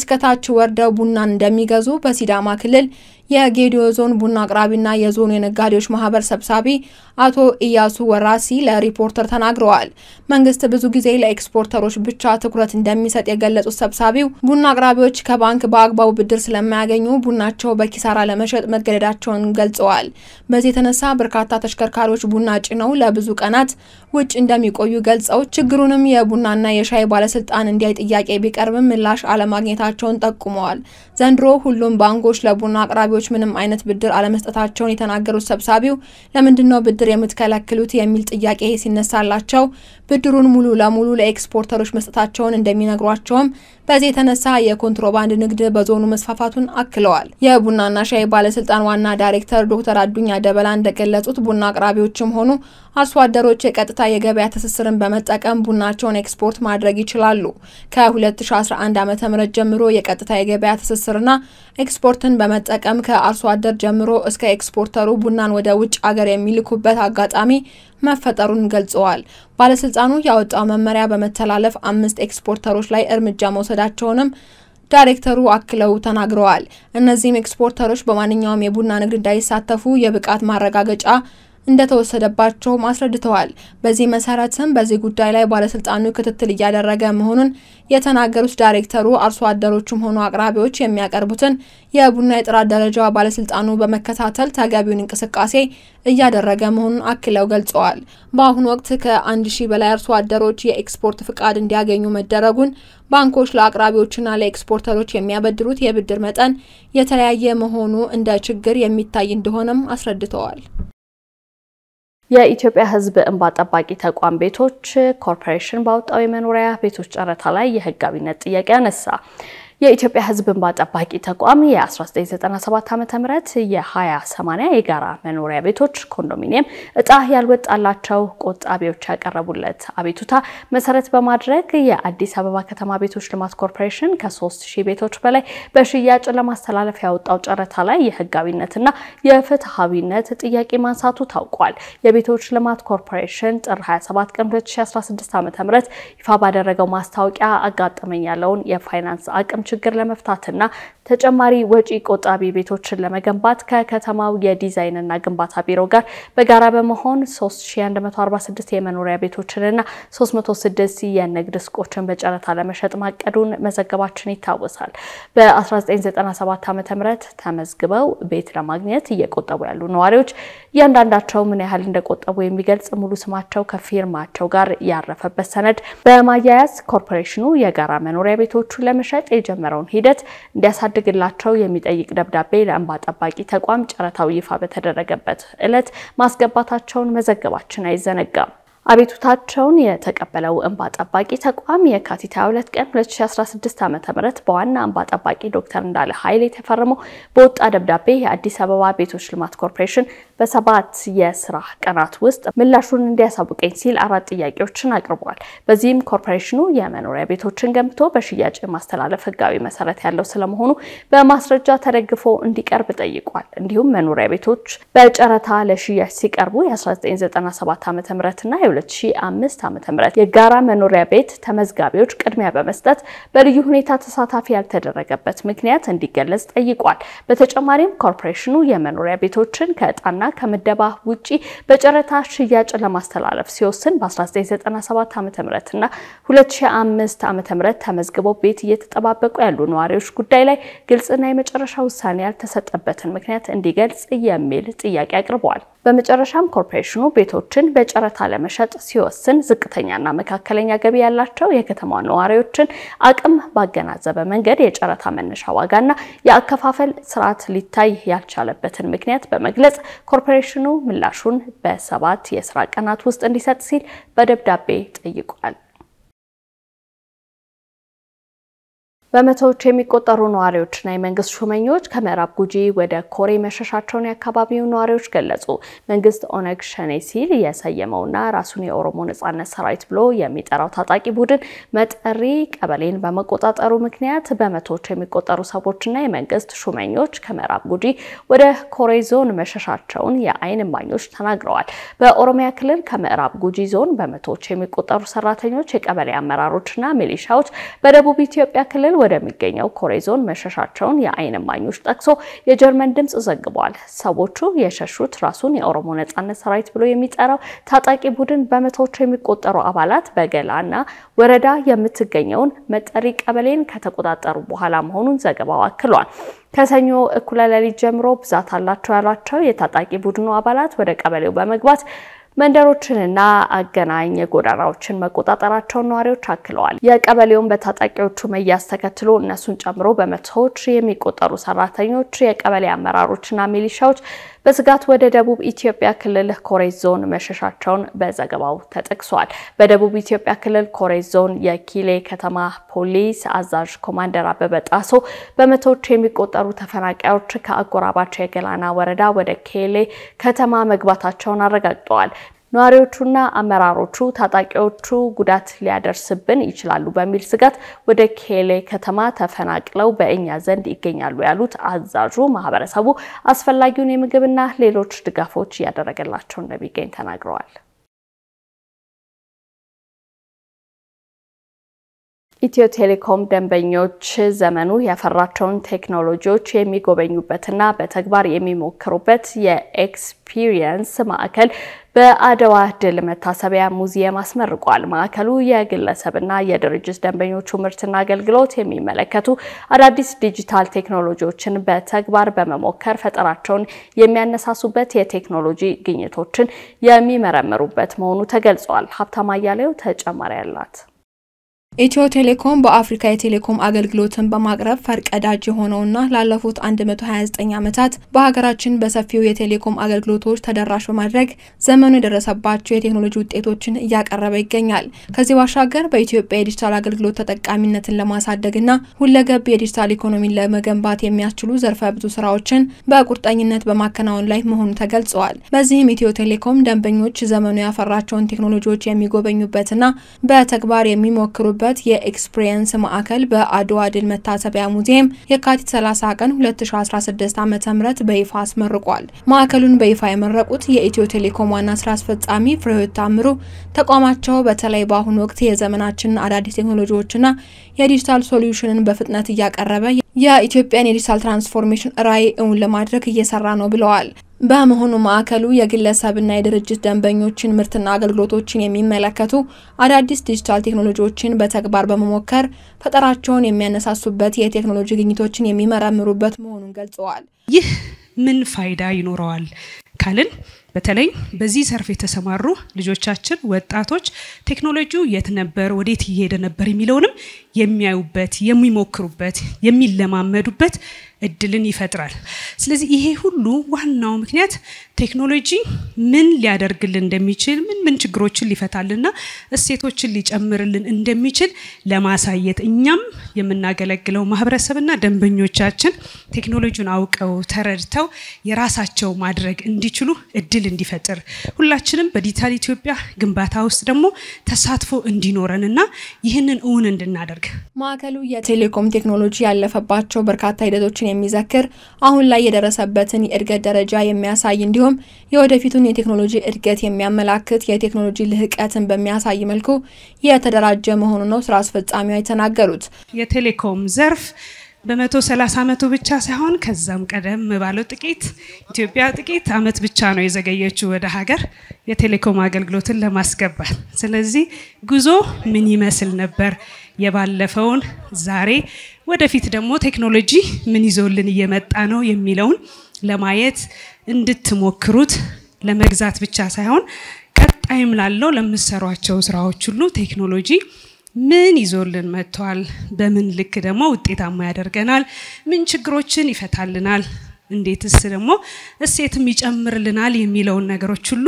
እስከታች ወርደው ቡናን እንደሚገዙ በሲዳማ ክልል የጌዲዮ ዞን ቡና አቅራቢና የዞኑ የነጋዴዎች ማህበር ሰብሳቢ አቶ ኢያሱ ወራሲ ለሪፖርተር ተናግረዋል። መንግስት ብዙ ጊዜ ለኤክስፖርተሮች ብቻ ትኩረት እንደሚሰጥ የገለጹት ሰብሳቢው ቡና አቅራቢዎች ከባንክ በአግባቡ ብድር ስለማያገኙ ቡናቸው በኪሳራ ለመሸጥ መገደዳቸውን ገልጸዋል። በዚህ የተነሳ በርካታ ተሽከርካሪዎች ቡና ጭነው ለብዙ ቀናት ውጭ እንደሚቆዩ ገልጸው ችግሩንም የቡናና የሻይ ባለስልጣን እንዲያይ ጥያቄ ቢቀርብም ምላሽ አለማግኘታቸውን ጠቁመዋል። ዘንድሮ ሁሉም ባንኮች ለቡና አቅራቢዎች ምንም አይነት ብድር አለመስጠታቸውን የተናገሩት ሰብሳቢው ለምንድን ነው ብድር የምትከለክሉት የሚል ጥያቄ ሲነሳላቸው ብድሩን ሙሉ ለሙሉ ለኤክስፖርተሮች መስጠታቸውን እንደሚነግሯቸውም በዚህ የተነሳ የኮንትሮባንድ ንግድ በዞኑ መስፋፋቱን አክለዋል። የቡናና ሻይ ባለስልጣን ዋና ዳይሬክተር ዶክተር አዱኛ ደበላ እንደገለጹት ቡና አቅራቢዎችም ሆኑ አርሶ አደሮች የቀጥታ የገበያ ትስስርን በመጠቀም ቡናቸውን ኤክስፖርት ማድረግ ይችላሉ። ከ2011 ም ጀምሮ የቀጥታ የገበያ ትስስርና ኤክስፖርትን በመጠቀም ከአርሶ አደር ጀምሮ እስከ ኤክስፖርተሩ ቡናን ወደ ውጭ አገር የሚልኩበት አጋጣሚ መፈጠሩን ገልጸዋል። ባለስልጣኑ ያወጣው መመሪያ በመተላለፍ አምስት ኤክስፖርተሮች ላይ እርምጃ መውሰዳቸውንም ዳይሬክተሩ አክለው ተናግረዋል። እነዚህም ኤክስፖርተሮች በማንኛውም የቡና ንግድ እንዳይሳተፉ የብቃት ማረጋገጫ እንደተወሰደባቸውም አስረድተዋል። በዚህ መሰረትም በዚህ ጉዳይ ላይ ባለስልጣኑ ክትትል እያደረገ መሆኑን የተናገሩት ዳይሬክተሩ አርሶ አደሮቹም ሆኑ አቅራቢዎች የሚያቀርቡትን የቡና የጥራት ደረጃ ባለስልጣኑ በመከታተል ተገቢውን እንቅስቃሴ እያደረገ መሆኑን አክለው ገልጸዋል። በአሁኑ ወቅት ከአንድ ሺህ በላይ አርሶ አደሮች የኤክስፖርት ፍቃድ እንዲያገኙ መደረጉን ባንኮች ለአቅራቢዎችና ለኤክስፖርተሮች የሚያበድሩት የብድር መጠን የተለያየ መሆኑ እንደ ችግር የሚታይ እንደሆነም አስረድተዋል። የኢትዮጵያ ሕዝብ እንባ ጠባቂ ተቋም ቤቶች ኮርፖሬሽን ባወጣው የመኖሪያ ቤቶች ጨረታ ላይ የህጋዊነት ጥያቄ አነሳ። የኢትዮጵያ ሕዝብ እንባ ጠባቂ ተቋም የ1997 ዓ ም የ 20 የጋራ መኖሪያ ቤቶች ኮንዶሚኒየም እጣ ያልወጣላቸው ቆጣቢዎች ያቀረቡለት አቤቱታ መሰረት በማድረግ የአዲስ አበባ ከተማ ቤቶች ልማት ኮርፖሬሽን ከ3000 ቤቶች በላይ በሽያጭ ለማስተላለፍ ያወጣው ጨረታ ላይ የህጋዊነትና የፍትሐዊነት ጥያቄ ማንሳቱ ታውቋል። የቤቶች ልማት ኮርፖሬሽን ጥር 27 ቀን 2016 ዓ ም ይፋ ባደረገው ማስታወቂያ አጋጠመኝ ያለውን የፋይናንስ አቅም ያለውን ችግር ለመፍታትና ተጨማሪ ወጪ ቆጣቢ ቤቶችን ለመገንባት ከከተማው የዲዛይንና ግንባታ ቢሮ ጋር በጋራ በመሆን 3146 የመኖሪያ ቤቶችንና 306 የንግድ ሱቆችን በጨረታ ለመሸጥ ማቀዱን መዘገባችን ይታወሳል። በ1997 ም ተመዝግበው ቤት ለማግኘት እየቆጠቡ ያሉ ነዋሪዎች እያንዳንዳቸው ምን ያህል እንደቆጠቡ የሚገልጽ ሙሉ ስማቸው ከፊርማቸው ጋር ያረፈበት ሰነድ በማያያዝ ኮርፖሬሽኑ የጋራ መኖሪያ ቤቶቹን ለመሸጥ የጀመረውን ሂደት እንዲያሳድግላቸው የሚጠይቅ ደብዳቤ ለእንባ ጠባቂ ተቋም ጨረታው ይፋ በተደረገበት ዕለት ማስገባታቸውን መዘገባችን አይዘነጋም። አቤቱታቸውን የተቀበለው እንባ ጠባቂ ተቋም የካቲት 2 ቀን 2016 ዓ.ም በዋና እንባ ጠባቂ ዶክተር እንዳለ ኃይል የተፈረመው በወጣ ደብዳቤ የአዲስ አበባ ቤቶች ልማት ኮርፖሬሽን በሰባት የስራ ቀናት ውስጥ ምላሹን እንዲያሳውቀኝ ሲል አራት ጥያቄዎችን አቅርቧል። በዚህም ኮርፖሬሽኑ የመኖሪያ ቤቶችን ገንብቶ በሽያጭ ማስተላለፍ ህጋዊ መሰረት ያለው ስለመሆኑ በማስረጃ ተደግፎ እንዲቀርብ ጠይቋል። እንዲሁም መኖሪያ ቤቶች በጨረታ ለሽያጭ ሲቀርቡ የ1997 ዓ.ም እና 2005 ዓ.ም የጋራ መኖሪያ ቤት ተመዝጋቢዎች ቅድሚያ በመስጠት በልዩ ሁኔታ ተሳታፊ ያልተደረገበት ምክንያት እንዲገለጽ ጠይቋል። በተጨማሪም ኮርፖሬሽኑ የመኖሪያ ቤቶችን ከዕጣና ከምደባ ውጪ በጨረታ ሽያጭ ለማስተላለፍ ሲወስን በ1997 ዓ.ም እና 2005 ዓ.ም ተመዝግበው ቤት እየተጠባበቁ ያሉ ነዋሪዎች ጉዳይ ላይ ግልጽና የመጨረሻ ውሳኔ ያልተሰጠበትን ምክንያት እንዲገልጽ የሚል ጥያቄ አቅርበዋል። በመጨረሻም ኮርፖሬሽኑ ቤቶችን በጨረታ ለመሸጥ ሲወስን ዝቅተኛና መካከለኛ ገቢ ያላቸው የከተማ ነዋሪዎችን አቅም ባገናዘበ መንገድ የጨረታ መነሻ ዋጋና የአከፋፈል ስርዓት ሊታይ ያልቻለበትን ምክንያት በመግለጽ ኮርፖሬሽኑ ምላሹን በሰባት የስራ ቀናት ውስጥ እንዲሰጥ ሲል በደብዳቤ ጠይቋል። በመቶዎች የሚቆጠሩ ነዋሪዎችና የመንግስት ሹመኞች ከምዕራብ ጉጂ ወደ ኮሬ መሸሻቸውን የአካባቢው ነዋሪዎች ገለጹ። መንግስት ኦነግ ሸኔ ሲል የሰየመውና ራሱን የኦሮሞ ነጻነት ሰራዊት ብሎ የሚጠራው ታጣቂ ቡድን መጠሪ ቀበሌን በመቆጣጠሩ ምክንያት በመቶዎች የሚቆጠሩ ሰዎችና የመንግስት ሹመኞች ከምዕራብ ጉጂ ወደ ኮሬ ዞን መሸሻቸውን የአይን እማኞች ተናግረዋል። በኦሮሚያ ክልል ከምዕራብ ጉጂ ዞን በመቶዎች የሚቆጠሩ ሰራተኞች፣ የቀበሌ አመራሮችና ሚሊሻዎች በደቡብ ኢትዮጵያ ክልል ወደሚገኘው ኮሬዞን መሸሻቸውን የአይን እማኞች ጠቅሶ የጀርመን ድምፅ ዘግቧል። ሰዎቹ የሸሹት ራሱን የኦሮሞ ነጻነት ሰራዊት ብሎ የሚጠራው ታጣቂ ቡድን በመቶዎች የሚቆጠሩ አባላት በገላና ወረዳ የምትገኘውን መጠሪ ቀበሌን ከተቆጣጠሩ በኋላ መሆኑን ዘገባው አክሏል። ከሰኞ እኩለ ሌሊት ጀምሮ ብዛት አላቸው ያሏቸው የታጣቂ ቡድኑ አባላት ወደ ቀበሌው በመግባት መንደሮችንና አገናኝ ጎዳናዎችን መቆጣጠራቸውን ነዋሪዎች አክለዋል። የቀበሌውን በታጣቂዎቹ መያዝ ተከትሎ እነሱን ጨምሮ በመቶዎች የሚቆጠሩ ሰራተኞች፣ የቀበሌ አመራሮችና ሚሊሻዎች በስጋት ወደ ደቡብ ኢትዮጵያ ክልል ኮሬ ዞን መሸሻቸውን በዘገባው ተጠቅሷል። በደቡብ ኢትዮጵያ ክልል ኮሬ ዞን የኪሌ ከተማ ፖሊስ አዛዥ ኮማንደር አበበ ጣሶ በመቶዎች የሚቆጠሩ ተፈናቃዮች ከአጎራባቸው የገላና ወረዳ ወደ ኬሌ ከተማ መግባታቸውን አረጋግጠዋል። ነዋሪዎቹና አመራሮቹ ታጣቂዎቹ ጉዳት ሊያደርስብን ይችላሉ በሚል ስጋት ወደ ኬሌ ከተማ ተፈናቅለው በእኛ ዘንድ ይገኛሉ ያሉት አዛዡ ማህበረሰቡ አስፈላጊውን የምግብና ሌሎች ድጋፎች እያደረገላቸው እንደሚገኝ ተናግረዋል። ኢትዮ ቴሌኮም ደንበኞች ዘመኑ ያፈራቸውን ቴክኖሎጂዎች የሚጎበኙበትና በተግባር የሚሞክሩበት የኤክስፒሪየንስ ማዕከል በአድዋ ድል መታሰቢያ ሙዚየም አስመርቋል። ማዕከሉ የግለሰብና የድርጅት ደንበኞቹ ምርትና አገልግሎት የሚመለከቱ አዳዲስ ዲጂታል ቴክኖሎጂዎችን በተግባር በመሞከር ፈጠራቸውን የሚያነሳሱበት፣ የቴክኖሎጂ ግኝቶችን የሚመረምሩበት መሆኑ ተገልጿል። ሀብታም አያሌው ተጨማሪ አላት። ኢትዮ ቴሌኮም በአፍሪካ የቴሌኮም አገልግሎትን በማቅረብ ፈርቀዳጅ የሆነውና ላለፉት 129 ዓመታት በሀገራችን በሰፊው የቴሌኮም አገልግሎቶች ተደራሽ በማድረግ ዘመኑ የደረሰባቸው የቴክኖሎጂ ውጤቶችን እያቀረበ ይገኛል። ከዚህ ባሻገር በኢትዮጵያ የዲጂታል አገልግሎት ተጠቃሚነትን ለማሳደግና ሁለገብ የዲጂታል ኢኮኖሚን ለመገንባት የሚያስችሉ ዘርፈ ብዙ ስራዎችን በቁርጠኝነት በማከናወን ላይ መሆኑ ተገልጸዋል። በዚህም ኢትዮ ቴሌኮም ደንበኞች ዘመኑ ያፈራቸውን ቴክኖሎጂዎች የሚጎበኙበትና በተግባር የሚሞክሩበት በሚገኙበት የኤክስፕሪየንስ ማዕከል በአድዋ ድል መታሰቢያ ሙዚየም የካቲት 30 ቀን 2016 ዓ ም በይፋ አስመርቋል። ማዕከሉን በይፋ የመረቁት የኢትዮ ቴሌኮም ዋና ስራ አስፈጻሚ ፍሬህይወት ታምሩ ተቋማቸው በተለይ በአሁኑ ወቅት የዘመናችንን አዳዲስ ቴክኖሎጂዎችና የዲጂታል ሶሉሽንን በፍጥነት እያቀረበ የኢትዮጵያን የዲጂታል ትራንስፎርሜሽን ራዕይ እውን ለማድረግ እየሰራ ነው ብለዋል። በመሆኑ ማዕከሉ የግለሰብና የድርጅት ደንበኞችን ምርትና አገልግሎቶችን የሚመለከቱ አዳዲስ ዲጂታል ቴክኖሎጂዎችን በተግባር በመሞከር ፈጠራቸውን የሚያነሳሱበት የቴክኖሎጂ ግኝቶችን የሚመረምሩበት መሆኑን ገልጸዋል። ይህ ምን ፋይዳ ይኖረዋል ካልን በተለይ በዚህ ዘርፍ የተሰማሩ ልጆቻችን፣ ወጣቶች ቴክኖሎጂው የት ነበር፣ ወዴት እየሄደ ነበር የሚለውንም የሚያዩበት፣ የሚሞክሩበት፣ የሚለማመዱበት እድልን ይፈጥራል። ስለዚህ ይሄ ሁሉ ዋናው ምክንያት ቴክኖሎጂ ምን ሊያደርግልን እንደሚችል ምን ምን ችግሮችን ሊፈታልና እሴቶችን ሊጨምርልን እንደሚችል ለማሳየት እኛም የምናገለግለው ማህበረሰብና ደንበኞቻችን ቴክኖሎጂውን አውቀው ተረድተው የራሳቸው ማድረግ እንዲችሉ እድል እንዲፈጥር ሁላችንም በዲጂታል ኢትዮጵያ ግንባታ ውስጥ ደግሞ ተሳትፎ እንዲኖረንና ይህንን እውን እንድናደርግ ኒውዮርክ። ማዕከሉ የቴሌኮም ቴክኖሎጂ ያለፈባቸው በርካታ ሂደቶችን የሚዘክር አሁን ላይ የደረሰበትን የእድገት ደረጃ የሚያሳይ እንዲሁም የወደፊቱን የቴክኖሎጂ እድገት የሚያመላክት የቴክኖሎጂ ልህቀትን በሚያሳይ መልኩ የተደራጀ መሆኑ ነው ስራ አስፈጻሚዋ የተናገሩት። የቴሌኮም ዘርፍ በመቶ ሰላሳ አመቱ ብቻ ሳይሆን ከዛም ቀደም ባለው ጥቂት ኢትዮጵያ ጥቂት አመት ብቻ ነው የዘገየችው ወደ ሀገር የቴሌኮም አገልግሎትን ለማስገባት። ስለዚህ ጉዞ ምን ይመስል ነበር? የባለፈውን ዛሬ ወደፊት ደግሞ ቴክኖሎጂ ምን ይዞልን እየመጣ ነው የሚለውን ለማየት እንድትሞክሩት ለመግዛት ብቻ ሳይሆን ቀጣይም ላለው ለምሰሯቸው ስራዎች ሁሉ ቴክኖሎጂ ምን ይዞልን መጥቷል፣ በምን ልክ ደግሞ ውጤታማ ያደርገናል፣ ምን ችግሮችን ይፈታልናል እንዴትስ ደግሞ እሴትም ይጨምርልናል የሚለውን ነገሮች ሁሉ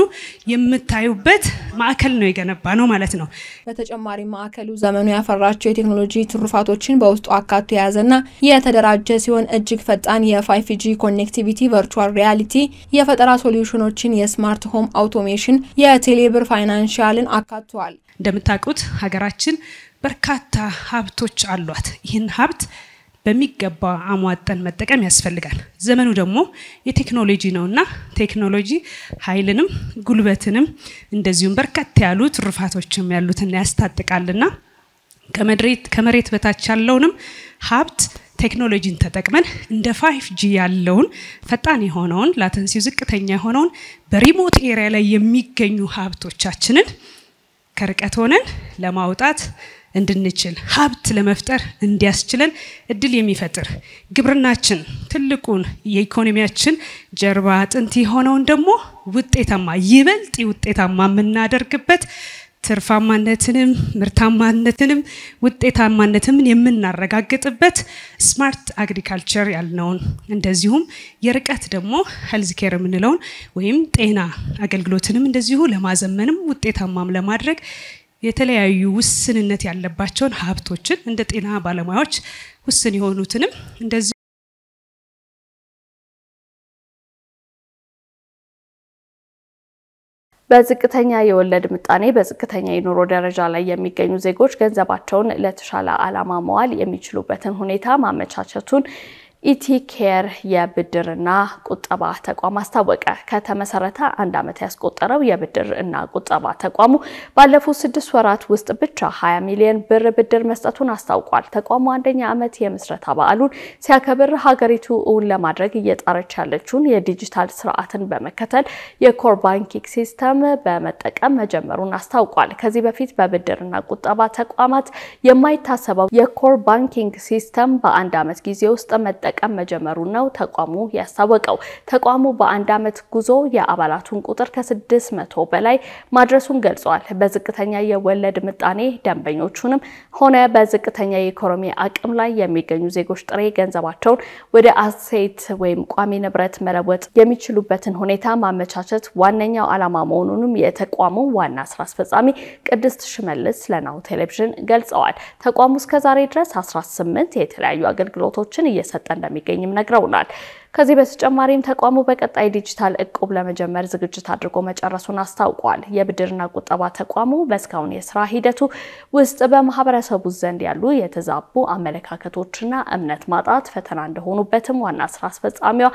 የምታዩበት ማዕከል ነው የገነባ ነው ማለት ነው። በተጨማሪ ማዕከሉ ዘመኑ ያፈራቸው የቴክኖሎጂ ትሩፋቶችን በውስጡ አካቶ የያዘና የተደራጀ ሲሆን እጅግ ፈጣን የፋይፍጂ ጂ ኮኔክቲቪቲ፣ ቨርቹዋል ሪያሊቲ፣ የፈጠራ ሶሉሽኖችን፣ የስማርት ሆም አውቶሜሽን፣ የቴሌብር ፋይናንሻልን አካቷል። እንደምታውቁት ሀገራችን በርካታ ሀብቶች አሏት። ይህን ሀብት በሚገባ አሟጠን መጠቀም ያስፈልጋል። ዘመኑ ደግሞ የቴክኖሎጂ ነውና ቴክኖሎጂ ኃይልንም ጉልበትንም እንደዚሁም በርከት ያሉ ትሩፋቶችም ያሉትና ያስታጥቃልና ከመሬት በታች ያለውንም ሀብት ቴክኖሎጂን ተጠቅመን እንደ ፋይፍ ጂ ያለውን ፈጣን የሆነውን ላተንሲው ዝቅተኛ የሆነውን በሪሞት ኤሪያ ላይ የሚገኙ ሀብቶቻችንን ከርቀት ሆነን ለማውጣት እንድንችል ሀብት ለመፍጠር እንዲያስችለን እድል የሚፈጥር ግብርናችን ትልቁን የኢኮኖሚያችን ጀርባ አጥንት የሆነውን ደግሞ ውጤታማ ይበልጥ ውጤታማ የምናደርግበት ትርፋማነትንም ምርታማነትንም ውጤታማነትም የምናረጋግጥበት ስማርት አግሪካልቸር ያልነውን እንደዚሁም የርቀት ደግሞ ኬር የምንለውን ወይም ጤና አገልግሎትንም እንደዚሁ ለማዘመንም ውጤታማም ለማድረግ የተለያዩ ውስንነት ያለባቸውን ሀብቶችን እንደ ጤና ባለሙያዎች ውስን የሆኑትንም እንደዚህ በዝቅተኛ የወለድ ምጣኔ በዝቅተኛ የኑሮ ደረጃ ላይ የሚገኙ ዜጎች ገንዘባቸውን ለተሻለ ዓላማ መዋል የሚችሉበትን ሁኔታ ማመቻቸቱን ኢቲኬር የብድርና ቁጠባ ተቋም አስታወቀ። ከተመሰረተ አንድ ዓመት ያስቆጠረው የብድር እና ቁጠባ ተቋሙ ባለፉት ስድስት ወራት ውስጥ ብቻ 20 ሚሊዮን ብር ብድር መስጠቱን አስታውቋል። ተቋሙ አንደኛ ዓመት የምስረታ በዓሉን ሲያከብር ሀገሪቱ እውን ለማድረግ እየጣረች ያለችውን የዲጂታል ስርዓትን በመከተል የኮር ባንኪንግ ሲስተም በመጠቀም መጀመሩን አስታውቋል። ከዚህ በፊት በብድርና ቁጠባ ተቋማት የማይታሰበው የኮር ባንኪንግ ሲስተም በአንድ ዓመት ጊዜ ውስጥ መጠ መጠቀም መጀመሩን ነው ተቋሙ ያስታወቀው። ተቋሙ በአንድ ዓመት ጉዞ የአባላቱን ቁጥር ከ መቶ በላይ ማድረሱን ገልጿል። በዝቅተኛ የወለድ ምጣኔ ደንበኞቹንም ሆነ በዝቅተኛ የኢኮኖሚ አቅም ላይ የሚገኙ ዜጎች ጥሬ ገንዘባቸውን ወደ አሴት ወይም ቋሚ ንብረት መለወጥ የሚችሉበትን ሁኔታ ማመቻቸት ዋነኛው ዓላማ መሆኑንም የተቋሙ ዋና ስራ አስፈጻሚ ቅድስት ሽመልስ ለናሁ ቴሌቪዥን ገልጸዋል። ተቋሙ እስከዛሬ ድረስ 18 የተለያዩ አገልግሎቶችን እየሰጠ እንደሚገኝም ነግረውናል። ከዚህ በተጨማሪም ተቋሙ በቀጣይ ዲጂታል እቁብ ለመጀመር ዝግጅት አድርጎ መጨረሱን አስታውቋል። የብድርና ቁጠባ ተቋሙ በእስካሁን የስራ ሂደቱ ውስጥ በማህበረሰቡ ዘንድ ያሉ የተዛቡ አመለካከቶችና እምነት ማጣት ፈተና እንደሆኑበትም ዋና ስራ አስፈጻሚዋ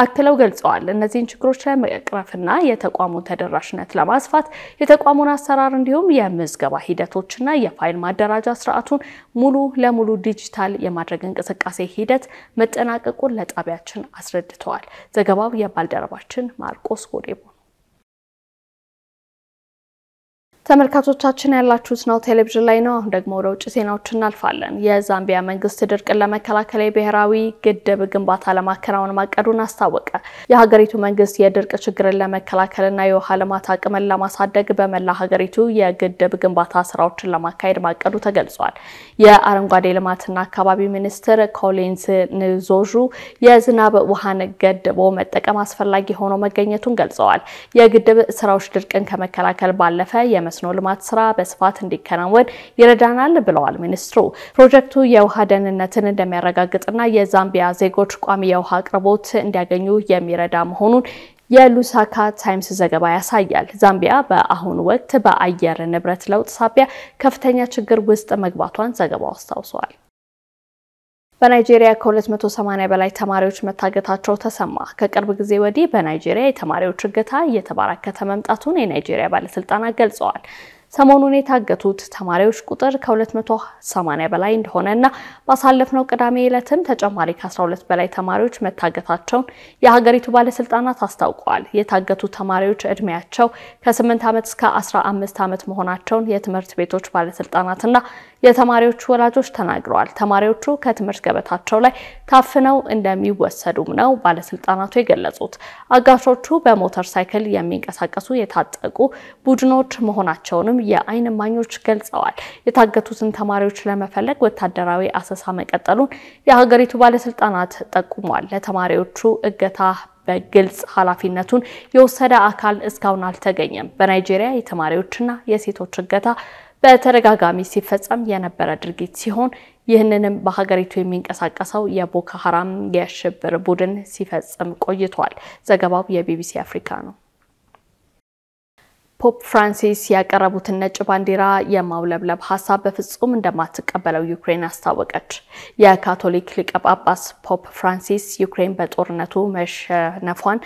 አክለው ገልጸዋል። እነዚህን ችግሮች ለመቅረፍና የተቋሙን ተደራሽነት ለማስፋት የተቋሙን አሰራር እንዲሁም የምዝገባ ሂደቶችና የፋይል ማደራጃ ስርዓቱን ሙሉ ለሙሉ ዲጂታል የማድረግ እንቅስቃሴ ሂደት መጠናቀቁን ለጣቢያችን አስረድተዋል። ዘገባው የባልደረባችን ማርቆስ ሆዴቦ ተመልካቾቻችን ያላችሁት ነው ቴሌቪዥን ላይ ነው። አሁን ደግሞ ወደ ውጭ ዜናዎች እናልፋለን። የዛምቢያ መንግስት ድርቅን ለመከላከል የብሔራዊ ግድብ ግንባታ ለማከናወን ማቀዱን አስታወቀ። የሀገሪቱ መንግስት የድርቅ ችግርን ለመከላከልና የውሃ ልማት አቅምን ለማሳደግ በመላ ሀገሪቱ የግድብ ግንባታ ስራዎችን ለማካሄድ ማቀዱ ተገልጿል። የአረንጓዴ ልማትና አካባቢ ሚኒስትር ኮሊንስ ንዞዡ የዝናብ ውሃን ገድቦ መጠቀም አስፈላጊ ሆኖ መገኘቱን ገልጸዋል። የግድብ ስራዎች ድርቅን ከመከላከል ባለፈ የመስኖ ልማት ስራ በስፋት እንዲከናወን ይረዳናል ብለዋል ሚኒስትሩ። ፕሮጀክቱ የውሃ ደህንነትን እንደሚያረጋግጥና የዛምቢያ ዜጎች ቋሚ የውሃ አቅርቦት እንዲያገኙ የሚረዳ መሆኑን የሉሳካ ታይምስ ዘገባ ያሳያል። ዛምቢያ በአሁኑ ወቅት በአየር ንብረት ለውጥ ሳቢያ ከፍተኛ ችግር ውስጥ መግባቷን ዘገባው አስታውሷል። በናይጄሪያ ከ280 በላይ ተማሪዎች መታገታቸው ተሰማ። ከቅርብ ጊዜ ወዲህ በናይጄሪያ የተማሪዎች እገታ እየተበራከተ መምጣቱን የናይጄሪያ ባለስልጣናት ገልጸዋል። ሰሞኑን የታገቱት ተማሪዎች ቁጥር ከ280 በላይ እንደሆነና ባሳለፍነው ቅዳሜ ዕለትም ተጨማሪ ከ12 በላይ ተማሪዎች መታገታቸውን የሀገሪቱ ባለስልጣናት አስታውቀዋል። የታገቱ ተማሪዎች ዕድሜያቸው ከ8 ዓመት እስከ 15 ዓመት መሆናቸውን የትምህርት ቤቶች ባለስልጣናትና የተማሪዎቹ ወላጆች ተናግረዋል። ተማሪዎቹ ከትምህርት ገበታቸው ላይ ታፍነው እንደሚወሰዱም ነው ባለስልጣናቱ የገለጹት። አጋቾቹ በሞተር ሳይክል የሚንቀሳቀሱ የታጠቁ ቡድኖች መሆናቸውንም የአይን እማኞች ገልጸዋል። የታገቱትን ተማሪዎች ለመፈለግ ወታደራዊ አሰሳ መቀጠሉን የሀገሪቱ ባለስልጣናት ጠቁሟል። ለተማሪዎቹ እገታ በግልጽ ኃላፊነቱን የወሰደ አካል እስካሁን አልተገኘም። በናይጄሪያ የተማሪዎችና የሴቶች እገታ በተደጋጋሚ ሲፈጸም የነበረ ድርጊት ሲሆን ይህንንም በሀገሪቱ የሚንቀሳቀሰው የቦኮ ሀራም የሽብር ቡድን ሲፈጽም ቆይቷል። ዘገባው የቢቢሲ አፍሪካ ነው። ፖፕ ፍራንሲስ ያቀረቡትን ነጭ ባንዲራ የማውለብለብ ሀሳብ በፍጹም እንደማትቀበለው ዩክሬን አስታወቀች። የካቶሊክ ሊቀ ጳጳስ ፖፕ ፍራንሲስ ዩክሬን በጦርነቱ መሸነፏን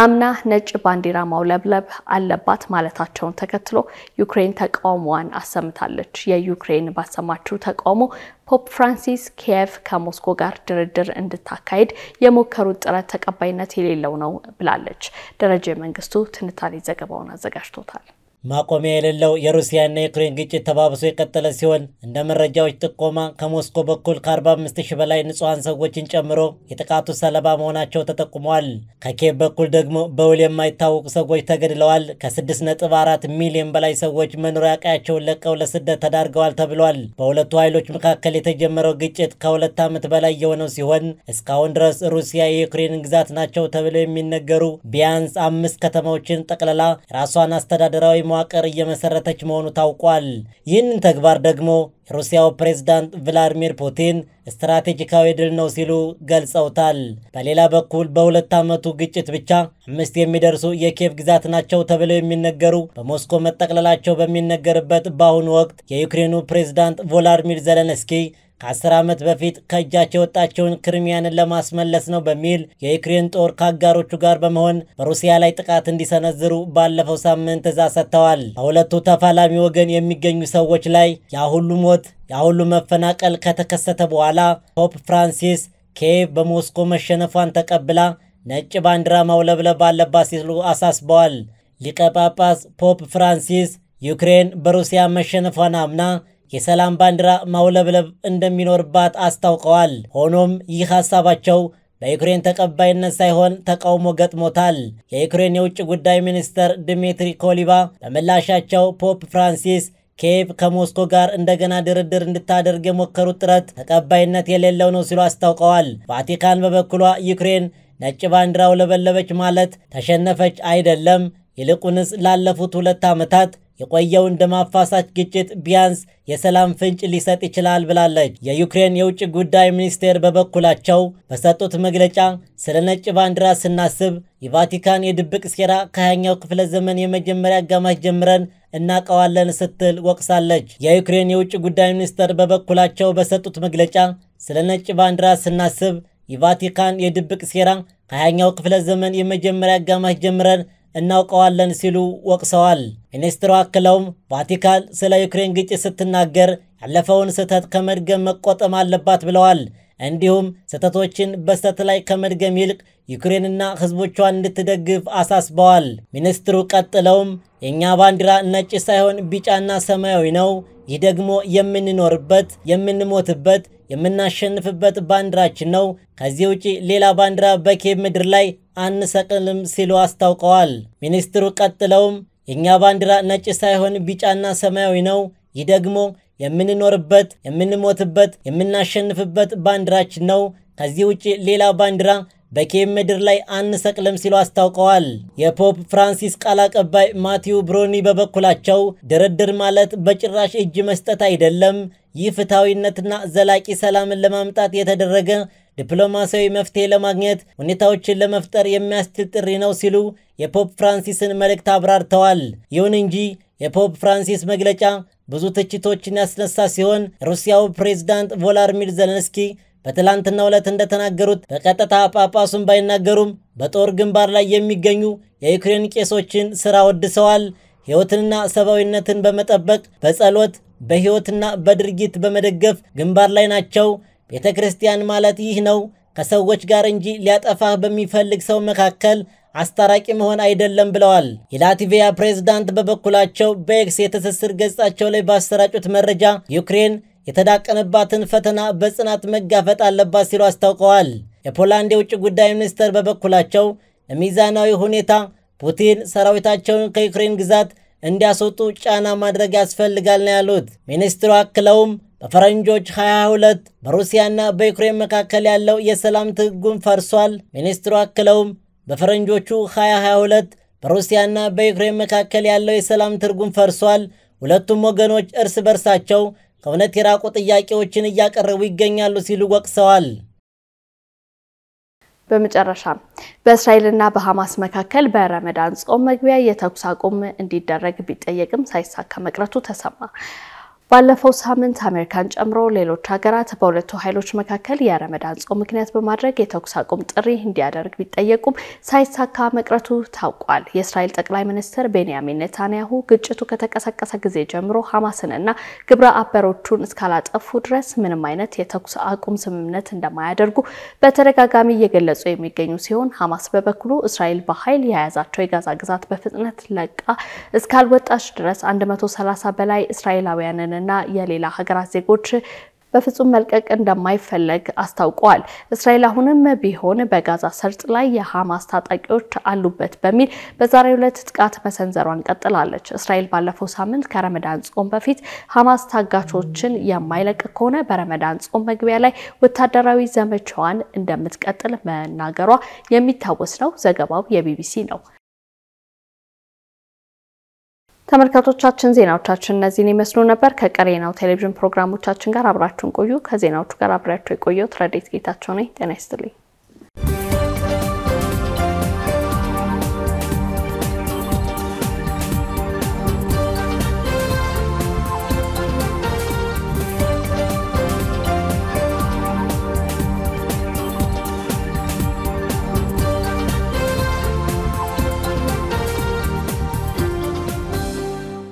አምና ነጭ ባንዲራ ማውለብለብ አለባት ማለታቸውን ተከትሎ ዩክሬን ተቃውሞዋን አሰምታለች። የዩክሬን ባሰማችው ተቃውሞ ፖፕ ፍራንሲስ ኪየቭ ከሞስኮ ጋር ድርድር እንድታካሄድ የሞከሩት ጥረት ተቀባይነት የሌለው ነው ብላለች። ደረጀ መንግስቱ ትንታኔ ዘገባውን አዘጋጅቶታል። ማቆሚያ የሌለው የሩሲያና የዩክሬን ግጭት ተባብሶ የቀጠለ ሲሆን እንደ መረጃዎች ጥቆማ ከሞስኮ በኩል ከ45 ሺህ በላይ ንጹሐን ሰዎችን ጨምሮ የጥቃቱ ሰለባ መሆናቸው ተጠቁመዋል። ከኪየቭ በኩል ደግሞ በውል የማይታወቁ ሰዎች ተገድለዋል። ከ6.4 ሚሊዮን በላይ ሰዎች መኖሪያ ቀያቸውን ለቀው ለስደት ተዳርገዋል ተብሏል። በሁለቱ ኃይሎች መካከል የተጀመረው ግጭት ከሁለት ዓመት በላይ የሆነው ሲሆን እስካሁን ድረስ ሩሲያ የዩክሬን ግዛት ናቸው ተብለው የሚነገሩ ቢያንስ አምስት ከተማዎችን ጠቅልላ ራሷን አስተዳደራዊ መዋቅር እየመሰረተች መሆኑ ታውቋል። ይህንን ተግባር ደግሞ የሩሲያው ፕሬዝዳንት ቭላዲሚር ፑቲን ስትራቴጂካዊ ድል ነው ሲሉ ገልጸውታል። በሌላ በኩል በሁለት ዓመቱ ግጭት ብቻ አምስት የሚደርሱ የኬቭ ግዛት ናቸው ተብለው የሚነገሩ በሞስኮ መጠቅለላቸው በሚነገርበት በአሁኑ ወቅት የዩክሬኑ ፕሬዝዳንት ቮላዲሚር ዘለንስኪ ከአስር ዓመት በፊት ከእጃቸው የወጣቸውን ክሪሚያንን ለማስመለስ ነው በሚል የዩክሬን ጦር ከአጋሮቹ ጋር በመሆን በሩሲያ ላይ ጥቃት እንዲሰነዝሩ ባለፈው ሳምንት ትዕዛዝ ሰጥተዋል። በሁለቱ ተፋላሚ ወገን የሚገኙ ሰዎች ላይ ያሁሉ ሞት፣ ያሁሉ መፈናቀል ከተከሰተ በኋላ ፖፕ ፍራንሲስ ኪየቭ በሞስኮ መሸነፏን ተቀብላ ነጭ ባንዲራ ማውለብለብ ባለባት ሲሉ አሳስበዋል። ሊቀ ጳጳስ ፖፕ ፍራንሲስ ዩክሬን በሩሲያ መሸነፏን አምና የሰላም ባንዲራ ማውለብለብ እንደሚኖርባት አስታውቀዋል። ሆኖም ይህ ሀሳባቸው በዩክሬን ተቀባይነት ሳይሆን ተቃውሞ ገጥሞታል። የዩክሬን የውጭ ጉዳይ ሚኒስትር ድሚትሪ ኮሊባ በምላሻቸው ፖፕ ፍራንሲስ ኬቭ ከሞስኮ ጋር እንደገና ድርድር እንድታደርግ የሞከሩት ጥረት ተቀባይነት የሌለው ነው ሲሉ አስታውቀዋል። ቫቲካን በበኩሏ ዩክሬን ነጭ ባንዲራ አውለበለበች ማለት ተሸነፈች አይደለም፣ ይልቁንስ ላለፉት ሁለት ዓመታት የቆየውን ደም አፋሳሽ ግጭት ቢያንስ የሰላም ፍንጭ ሊሰጥ ይችላል ብላለች። የዩክሬን የውጭ ጉዳይ ሚኒስቴር በበኩላቸው በሰጡት መግለጫ ስለ ነጭ ባንዲራ ስናስብ የቫቲካን የድብቅ ሴራ ከሃያኛው ክፍለ ዘመን የመጀመሪያ አጋማሽ ጀምረን እናቀዋለን ስትል ወቅሳለች። የዩክሬን የውጭ ጉዳይ ሚኒስቴር በበኩላቸው በሰጡት መግለጫ ስለ ነጭ ባንዲራ ስናስብ የቫቲካን የድብቅ ሴራ ከሃያኛው ክፍለ ዘመን የመጀመሪያ አጋማሽ ጀምረን እናውቀዋለን ሲሉ ወቅሰዋል። ሚኒስትሩ አክለውም ቫቲካን ስለ ዩክሬን ግጭት ስትናገር ያለፈውን ስህተት ከመድገም መቆጠም አለባት ብለዋል። እንዲሁም ስህተቶችን በስተት ላይ ከመድገም ይልቅ ዩክሬንና ሕዝቦቿን እንድትደግፍ አሳስበዋል። ሚኒስትሩ ቀጥለውም የእኛ ባንዲራ ነጭ ሳይሆን ቢጫና ሰማያዊ ነው። ይህ ደግሞ የምንኖርበት፣ የምንሞትበት፣ የምናሸንፍበት ባንዲራችን ነው። ከዚህ ውጪ ሌላ ባንዲራ በኬብ ምድር ላይ አንሰቅልም ሲሉ አስታውቀዋል። ሚኒስትሩ ቀጥለውም የእኛ ባንዲራ ነጭ ሳይሆን ቢጫና ሰማያዊ ነው። ይህ ደግሞ የምንኖርበት፣ የምንሞትበት፣ የምናሸንፍበት ባንዲራችን ነው። ከዚህ ውጭ ሌላ ባንዲራ በኬብ ምድር ላይ አንሰቅልም ሲሉ አስታውቀዋል። የፖፕ ፍራንሲስ ቃል አቀባይ ማቲው ብሮኒ በበኩላቸው ድርድር ማለት በጭራሽ እጅ መስጠት አይደለም፣ ይህ ፍትሐዊነትና ዘላቂ ሰላምን ለማምጣት የተደረገ ዲፕሎማሲያዊ መፍትሄ ለማግኘት ሁኔታዎችን ለመፍጠር የሚያስችል ጥሪ ነው ሲሉ የፖፕ ፍራንሲስን መልእክት አብራርተዋል። ይሁን እንጂ የፖፕ ፍራንሲስ መግለጫ ብዙ ትችቶችን ያስነሳ ሲሆን ሩሲያው ፕሬዝዳንት ቮላድሚር ዘለንስኪ በትላንትናው ዕለት እንደተናገሩት በቀጥታ ጳጳሱን ባይናገሩም በጦር ግንባር ላይ የሚገኙ የዩክሬን ቄሶችን ሥራ ወድሰዋል። ሕይወትንና ሰብአዊነትን በመጠበቅ በጸሎት በሕይወትና በድርጊት በመደገፍ ግንባር ላይ ናቸው። ቤተ ክርስቲያን ማለት ይህ ነው። ከሰዎች ጋር እንጂ ሊያጠፋህ በሚፈልግ ሰው መካከል አስታራቂ መሆን አይደለም ብለዋል። የላትቪያ ፕሬዝዳንት በበኩላቸው በኤክስ የትስስር ገጻቸው ላይ ባሰራጩት መረጃ ዩክሬን የተዳቀነባትን ፈተና በጽናት መጋፈጥ አለባት ሲሉ አስታውቀዋል። የፖላንድ የውጭ ጉዳይ ሚኒስትር በበኩላቸው ለሚዛናዊ ሁኔታ ፑቲን ሰራዊታቸውን ከዩክሬን ግዛት እንዲያስወጡ ጫና ማድረግ ያስፈልጋል ነው ያሉት። ሚኒስትሩ አክለውም በፈረንጆች 22 በሩሲያና በዩክሬን መካከል ያለው የሰላም ትርጉም ፈርሷል። ሚኒስትሩ አክለውም በፈረንጆቹ 2022 በሩሲያና በዩክሬን መካከል ያለው የሰላም ትርጉም ፈርሷል። ሁለቱም ወገኖች እርስ በርሳቸው ከእውነት የራቁ ጥያቄዎችን እያቀረቡ ይገኛሉ ሲሉ ወቅሰዋል። በመጨረሻ በእስራኤልና በሐማስ መካከል በረመዳን ጾም መግቢያ የተኩስ አቁም እንዲደረግ ቢጠየቅም ሳይሳካ መቅረቱ ተሰማ። ባለፈው ሳምንት አሜሪካን ጨምሮ ሌሎች ሀገራት በሁለቱ ኃይሎች መካከል የረመዳን ጾም ምክንያት በማድረግ የተኩስ አቁም ጥሪ እንዲያደርግ ቢጠየቁም ሳይሳካ መቅረቱ ታውቋል። የእስራኤል ጠቅላይ ሚኒስትር ቤንያሚን ኔታንያሁ ግጭቱ ከተቀሰቀሰ ጊዜ ጀምሮ ሐማስንና ግብረ አበሮቹን እስካላጠፉ ድረስ ምንም አይነት የተኩስ አቁም ስምምነት እንደማያደርጉ በተደጋጋሚ እየገለጹ የሚገኙ ሲሆን ሐማስ በበኩሉ እስራኤል በኃይል የያዛቸው የጋዛ ግዛት በፍጥነት ለቃ እስካልወጣች ድረስ 130 በላይ እስራኤላውያንን ኢራንና የሌላ ሀገራት ዜጎች በፍጹም መልቀቅ እንደማይፈለግ አስታውቀዋል። እስራኤል አሁንም ቢሆን በጋዛ ሰርጥ ላይ የሐማስ ታጣቂዎች አሉበት በሚል በዛሬው ዕለት ጥቃት መሰንዘሯን ቀጥላለች። እስራኤል ባለፈው ሳምንት ከረመዳን ጾም በፊት ሐማስ ታጋቾችን የማይለቅ ከሆነ በረመዳን ጾም መግቢያ ላይ ወታደራዊ ዘመቻዋን እንደምትቀጥል መናገሯ የሚታወስ ነው። ዘገባው የቢቢሲ ነው። ተመልካቾቻችን ዜናዎቻችን እነዚህን ይመስሉ ነበር። ከቀሪ ናሁ ቴሌቪዥን ፕሮግራሞቻችን ጋር አብራችሁን ቆዩ። ከዜናዎቹ ጋር አብሬያቸው የቆየሁት ረዴት ጌታቸው ነኝ። ጤና ይስጥልኝ።